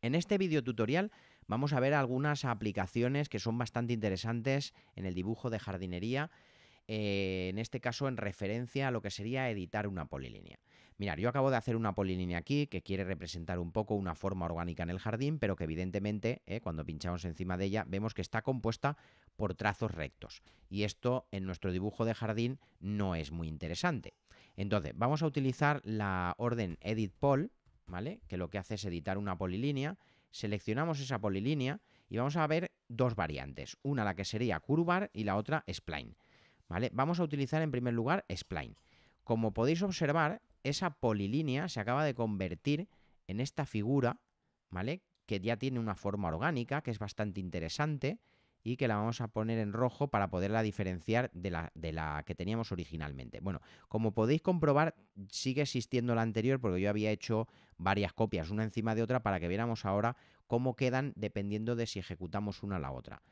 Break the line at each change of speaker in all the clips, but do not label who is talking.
En este video tutorial vamos a ver algunas aplicaciones que son bastante interesantes en el dibujo de jardinería, eh, en este caso en referencia a lo que sería editar una polilínea. Mirar, yo acabo de hacer una polilínea aquí que quiere representar un poco una forma orgánica en el jardín, pero que evidentemente eh, cuando pinchamos encima de ella vemos que está compuesta por trazos rectos. Y esto en nuestro dibujo de jardín no es muy interesante. Entonces, vamos a utilizar la orden Edit Poll que lo que hace es editar una polilínea. Seleccionamos esa polilínea y vamos a ver dos variantes. Una la que sería curvar y la otra spline, Vamos a utilizar en primer lugar spline. Como podéis observar, esa polilínea se acaba de convertir en esta figura, Que ya tiene una forma orgánica, que es bastante interesante y que la vamos a poner en rojo para poderla diferenciar de la, de la que teníamos originalmente. Bueno, como podéis comprobar, sigue existiendo la anterior porque yo había hecho varias copias, una encima de otra, para que viéramos ahora cómo quedan dependiendo de si ejecutamos una a la otra.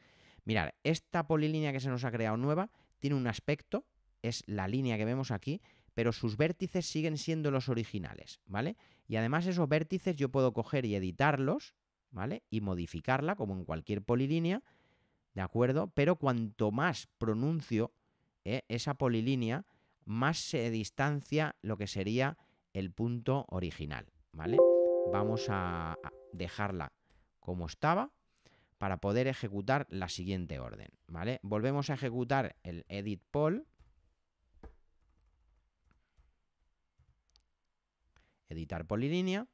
Mirad, esta polilínea que se nos ha creado nueva tiene un aspecto, es la línea que vemos aquí, pero sus vértices siguen siendo los originales, ¿vale? Y además esos vértices yo puedo coger y editarlos, ¿vale? Y modificarla como en cualquier polilínea ¿de acuerdo? Pero cuanto más pronuncio eh, esa polilínea, más se distancia lo que sería el punto original, ¿vale? Vamos a dejarla como estaba para poder ejecutar la siguiente orden, ¿vale? Volvemos a ejecutar el edit Pol. Editar polilínea.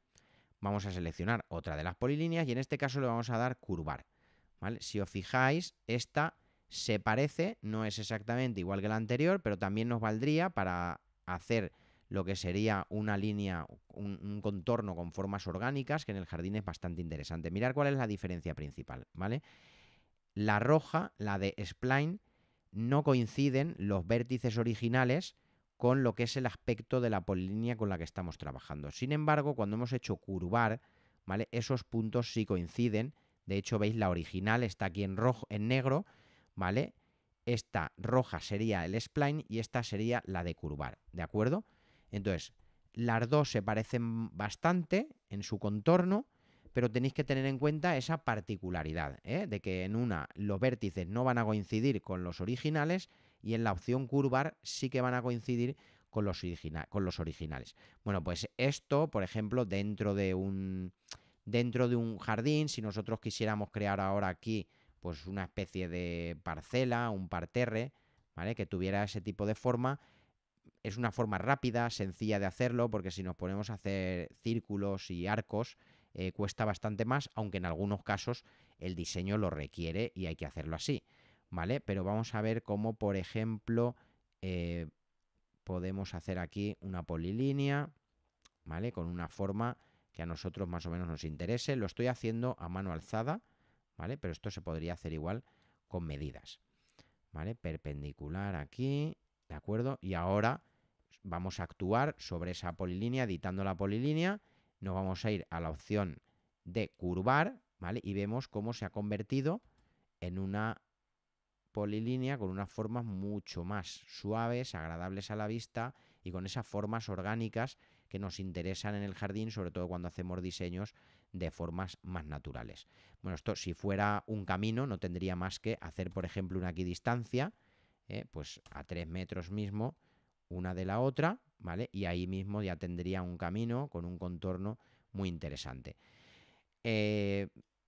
Vamos a seleccionar otra de las polilíneas y en este caso le vamos a dar curvar. Si os fijáis, esta se parece, no es exactamente igual que la anterior, pero también nos valdría para hacer lo que sería una línea, un, contorno con formas orgánicas, que en el jardín es bastante interesante. Mirar cuál es la diferencia principal, ¿vale? La roja, la de spline, no coinciden los vértices originales con lo que es el aspecto de la polilínea con la que estamos trabajando. Sin embargo, cuando hemos hecho curvar, ¿vale? Esos puntos sí coinciden de hecho, veis la original, está aquí en rojo, en negro, ¿vale? Esta roja sería el spline y esta sería la de curvar, ¿de acuerdo? Entonces, las dos se parecen bastante en su contorno, pero tenéis que tener en cuenta esa particularidad, ¿eh? de que en una los vértices no van a coincidir con los originales y en la opción curvar sí que van a coincidir con los, con los originales. Bueno, pues esto, por ejemplo, dentro de un dentro de un jardín, si nosotros quisiéramos crear ahora aquí pues una especie de parcela, un parterre, ¿vale? Que tuviera ese tipo de forma, es una forma rápida, sencilla de hacerlo, porque si nos ponemos a hacer círculos y arcos, eh, cuesta bastante más, aunque en algunos casos el diseño lo requiere y hay que hacerlo así, ¿vale? Pero vamos a ver cómo, por ejemplo, eh, podemos hacer aquí una polilínea, ¿vale? Con una forma que a nosotros más o menos nos interese. Lo estoy haciendo a mano alzada, ¿vale? Pero esto se podría hacer igual con medidas, ¿vale? Perpendicular aquí, ¿de acuerdo? Y ahora vamos a actuar sobre esa polilínea, editando la polilínea, nos vamos a ir a la opción de curvar, ¿vale? Y vemos cómo se ha convertido en una polilínea con unas formas mucho más suaves, agradables a la vista y con esas formas orgánicas que nos interesan en el jardín, sobre todo cuando hacemos diseños de formas más naturales. Bueno, esto si fuera un camino no tendría más que hacer, por ejemplo, una equidistancia, distancia, ¿eh? pues a tres metros mismo, una de la otra, ¿vale? Y ahí mismo ya tendría un camino con un contorno muy interesante. Eh,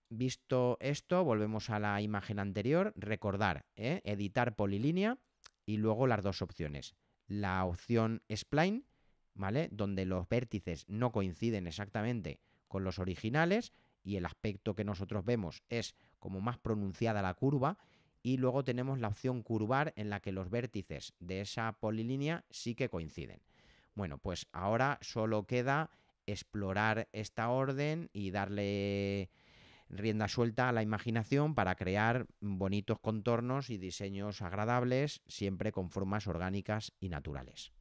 Visto esto, volvemos a la imagen anterior, recordar, ¿eh? editar polilínea y luego las dos opciones. La opción spline, ¿vale? Donde los vértices no coinciden exactamente con los originales y el aspecto que nosotros vemos es como más pronunciada la curva. Y luego tenemos la opción curvar en la que los vértices de esa polilínea sí que coinciden. Bueno, pues ahora solo queda explorar esta orden y darle rienda suelta a la imaginación para crear bonitos contornos y diseños agradables, siempre con formas orgánicas y naturales.